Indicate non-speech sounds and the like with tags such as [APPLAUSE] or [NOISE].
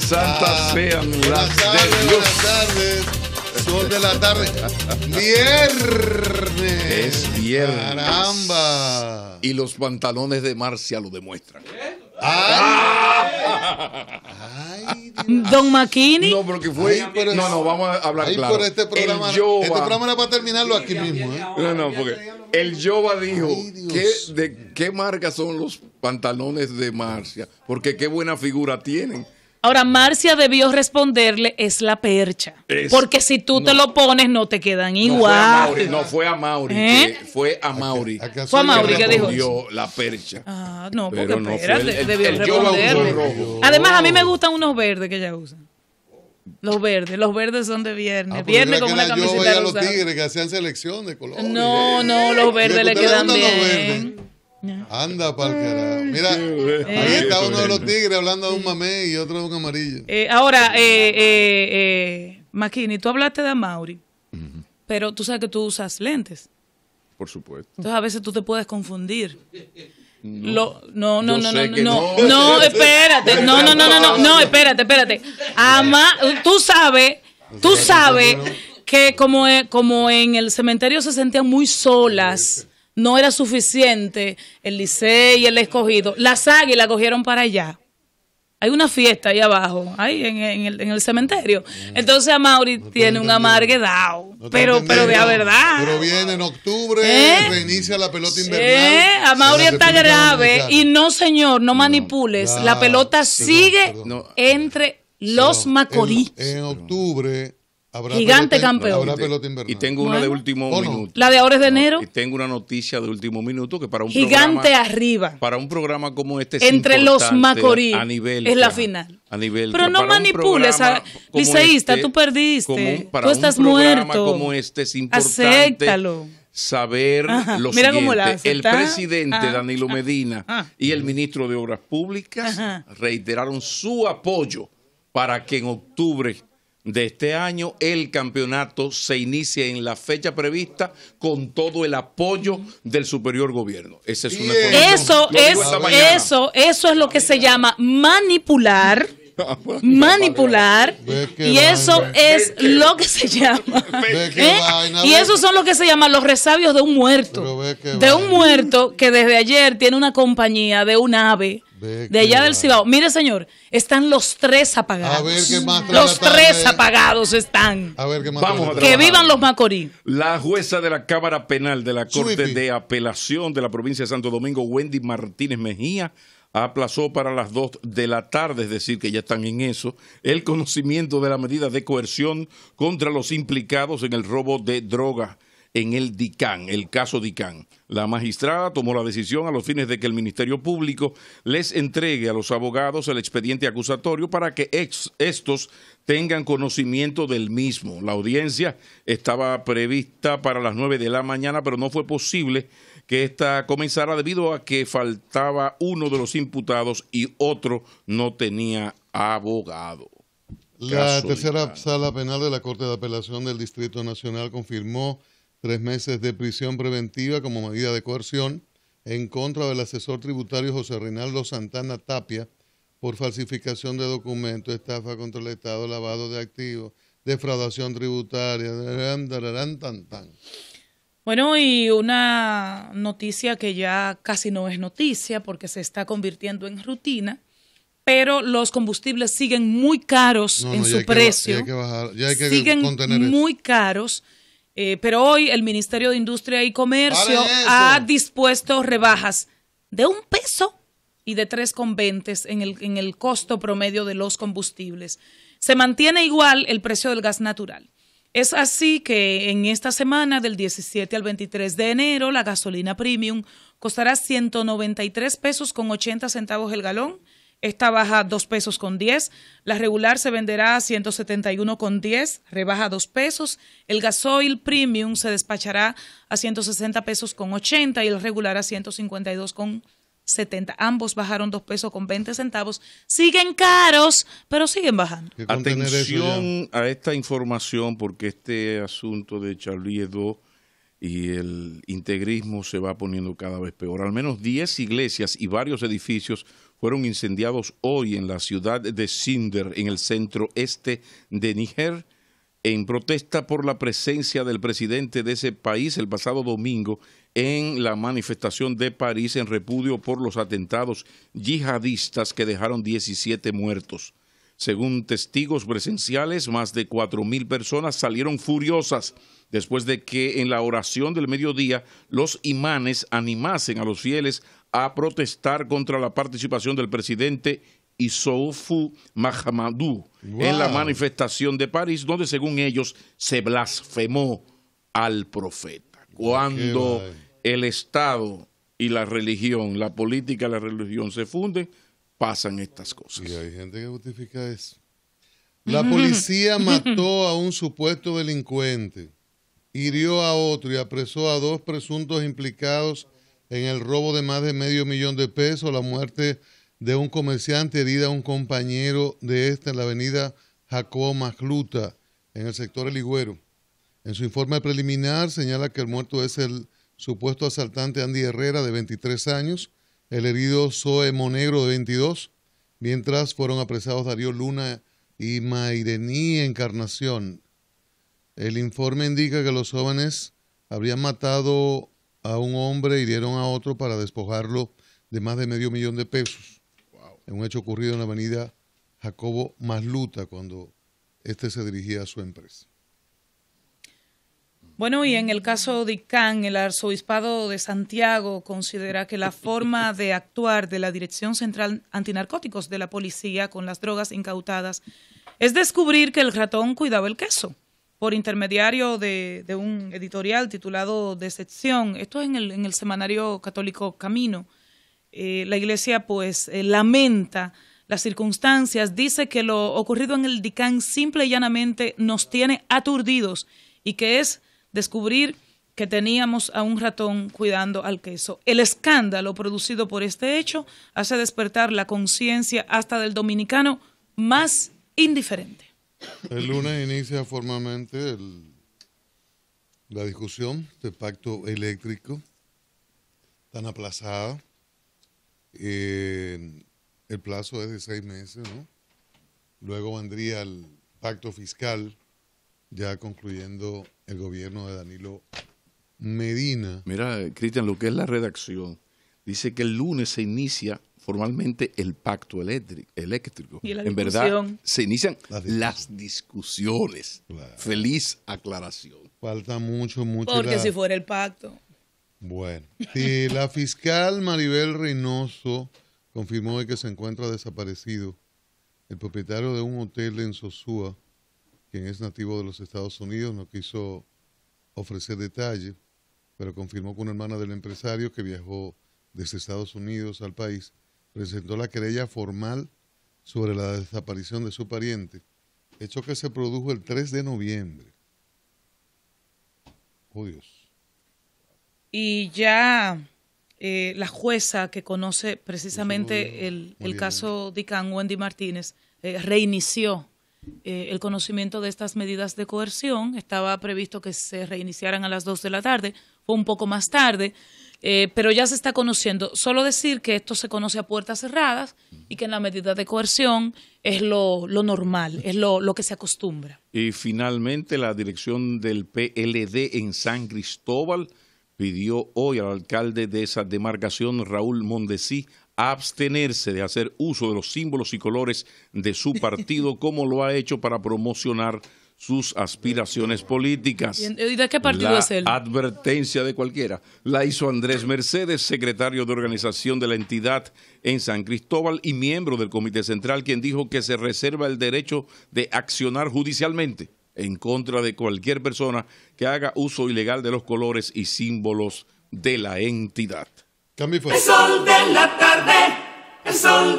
Santa Fe, ah, las tardes, de Dios. Buenas tardes. Sol de la tarde. Viernes. Es viernes. Caramba. Y los pantalones de Marcia lo demuestran. ¡Ay! [LAUGHS] Don Makini. No, porque fue. no, no, vamos a hablar claro. este programa, el este programa era para terminarlo aquí mismo. ¿eh? No, no, porque el Yoba dijo: ¿qué, ¿de qué marca son los pantalones de Marcia? Porque qué buena figura tienen. Ahora, Marcia debió responderle, es la percha. porque si tú te lo pones, no te quedan igual. No fue a Mauri, ¿Eh? fue a Mauri. fue a Mauri, que, dijo la percha. Ah, no, porque no debió responderle. Rojo. Además, a mí me oh. gustan unos verdes que ella usa. Los verdes, los verdes son de viernes. Ah, viernes con una camiseta yo veía a los tigres que hacían selección de No, no, los verdes le, le quedan bien. Anda, pal carajo. Mira, ahí está uno de los tigres hablando de un mamé y otro de un amarillo. Eh, ahora, eh, eh, eh tú hablaste de Amaury, pero tú sabes que tú usas lentes. Por supuesto. Entonces a veces tú te puedes confundir. No, no, no, no, no, no, no, espérate, [LAUGHS] no, no, no, no, no, no, espérate, espérate. Ama, tú sabes, tú sabes que como, eh, como en el cementerio se sentían muy solas no era suficiente el liceo y el escogido. La y la cogieron para allá. Hay una fiesta ahí abajo, ahí en, el, cementerio. Mm. Entonces a Mauri tiene un amarguedado. pero, pero de verdad. Pero viene en octubre, ¿Eh? reinicia la pelota invernal. A Mauri está grave y no, señor, no, manipules. la pelota sigue entre los Macorí. en octubre Gigante campeón. Y tengo una de último minuto. La de ahora es de enero. Y tengo una noticia de último minuto que para un Gigante arriba. Para un programa como este Entre los Macorís. Es la final. A nivel. Pero no manipules. A, este liceísta, tú perdiste. tú estás un programa muerto. como este es importante. Acéptalo saber lo siguiente. el presidente Danilo Medina y el ministro de Obras Públicas reiteraron su apoyo para que en octubre de este año. El campeonato se inicia en la fecha prevista con todo el apoyo del superior gobierno. es eso, es, eso, eso es lo que se llama manipular ah, manipular y eso es lo que se llama [LAUGHS] ¿eh? ¿eh? y eso son lo que se llaman los resabios de un muerto de un muerto que desde ayer tiene una compañía de un ave de, allá del Cibao. Mire, señor, están los tres apagados. A ver qué más Los tres apagados están. A ver qué más Que vivan los Macorís. La jueza de la Cámara Penal de la Corte de Apelación de la provincia de Santo Domingo, Wendy Martínez Mejía, aplazó para las dos de la tarde, es decir, que ya están en eso, el conocimiento de la medida de coerción contra los implicados en el robo de droga en el DICAN, el caso DICAN. La magistrada tomó la decisión a los fines de que el Ministerio Público les entregue a los abogados el expediente acusatorio para que estos tengan conocimiento del mismo. La audiencia estaba prevista para las 9 de la mañana, pero no fue posible que esta comenzara debido a que faltaba uno de los imputados y otro no tenía abogado. La tercera sala penal de la Corte de Apelación del Distrito Nacional confirmó tres meses de prisión preventiva como medida de coerción en contra del asesor tributario José Reinaldo Santana Tapia por falsificación de documentos, estafa contra el Estado, lavado de activos, defraudación tributaria, Bueno, y una noticia que ya casi no es noticia porque se está convirtiendo en rutina, pero los combustibles siguen muy caros en su precio. ya hay que siguen muy caros eh, pero hoy el Ministerio de Industria y Comercio ha dispuesto rebajas de un peso y de tres en el, en el costo promedio de los combustibles. Se mantiene igual el precio del gas natural. Es así que en esta semana, del 17 al 23 de enero, la gasolina premium costará 193 pesos con 80 centavos el galón esta baja 2 pesos con 10. La regular se venderá a 171 con 10, rebaja 2 pesos. El gasoil premium se despachará a 160 pesos con 80 y el regular a 152 con 70. Ambos bajaron 2 pesos con 20 centavos. Siguen caros, pero siguen bajando. Atención a esta información porque este asunto de Charlie Hebdo y el integrismo se va poniendo cada vez peor. Al menos 10 iglesias y varios edificios fueron incendiados hoy en la ciudad de Sinder, en el centro este de Níger, en protesta por la presencia del presidente de ese país el pasado domingo en la manifestación de París en repudio por los atentados yihadistas que dejaron 17 muertos. Según testigos presenciales, más de 4.000 personas salieron furiosas después de que en la oración del mediodía los imanes animasen a los fieles a protestar contra la participación del presidente Isoufu Mahamadou en la manifestación de París, donde según ellos se blasfemó al profeta. Cuando el Estado y la religión, la política y la religión se funden, pasan estas cosas. Y hay gente que justifica eso. La policía [LAUGHS] mató a un supuesto delincuente, hirió a otro y apresó a dos presuntos implicados en el robo de más de medio millón de pesos, la muerte de un comerciante herida a un compañero de esta en la avenida Jacobo Majluta, en el sector El En su informe preliminar señala que el muerto es el supuesto asaltante Andy Herrera, de 23 años, el herido Zoe Monegro de 22, mientras fueron apresados Darío Luna y Mairení Encarnación. El informe indica que los jóvenes habrían matado a un hombre y dieron a otro para despojarlo de más de medio millón de pesos. En un hecho ocurrido en la avenida Jacobo Masluta, cuando este se dirigía a su empresa. Bueno, y en el caso de el arzobispado de Santiago considera que la forma de actuar de la Dirección Central Antinarcóticos de la Policía con las drogas incautadas es descubrir que el ratón cuidaba el queso por intermediario de, un editorial titulado Decepción. Esto es en el, semanario católico Camino. Eh, la iglesia pues eh, lamenta las circunstancias, dice que lo ocurrido en el Dicán simple y llanamente nos tiene aturdidos y que es descubrir que teníamos a un ratón cuidando al queso. El escándalo producido por este hecho hace despertar la conciencia hasta del dominicano más indiferente. El lunes inicia formalmente la discusión del pacto eléctrico tan aplazada. Eh, el plazo es de seis meses, ¿no? Luego vendría el pacto fiscal ya concluyendo el gobierno de Danilo Medina. Mira, Cristian, lo que es la redacción, dice que el lunes se inicia formalmente el pacto eléctrico. ¿Y la en verdad, se inician las, discusiones. Feliz aclaración. Falta mucho, mucho. Porque si fuera el pacto. Bueno, si la fiscal Maribel Reynoso confirmó que se encuentra desaparecido el propietario de un hotel en Sosúa, quien es nativo de los Estados Unidos, no quiso ofrecer detalles, pero confirmó que una hermana del empresario que viajó desde Estados Unidos al país presentó la querella formal sobre la desaparición de su pariente, hecho que se produjo el 3 de noviembre. Oh Y ya eh, la jueza que conoce precisamente el, el caso Kang Wendy Martínez eh, reinició eh, el conocimiento de estas medidas de coerción. Estaba previsto que se reiniciaran a las 2 de la tarde, fue un poco más tarde, eh, pero ya se está conociendo. Solo decir que esto se conoce a puertas cerradas y que en la medida de coerción es lo, normal, es lo, lo, que se acostumbra. Y finalmente la dirección del PLD en San Cristóbal pidió hoy al alcalde de esa demarcación, Raúl Mondesí, abstenerse de hacer uso de los símbolos y colores de su partido [LAUGHS] como lo ha hecho para promocionar sus aspiraciones políticas. ¿Y de qué partido Advertencia de cualquiera. La hizo Andrés Mercedes, secretario de organización de la entidad en San Cristóbal y miembro del Comité Central, quien dijo que se reserva el derecho de accionar judicialmente en contra de cualquier persona que haga uso ilegal de los colores y símbolos de la entidad. Cambio y El sol de la tarde, el sol.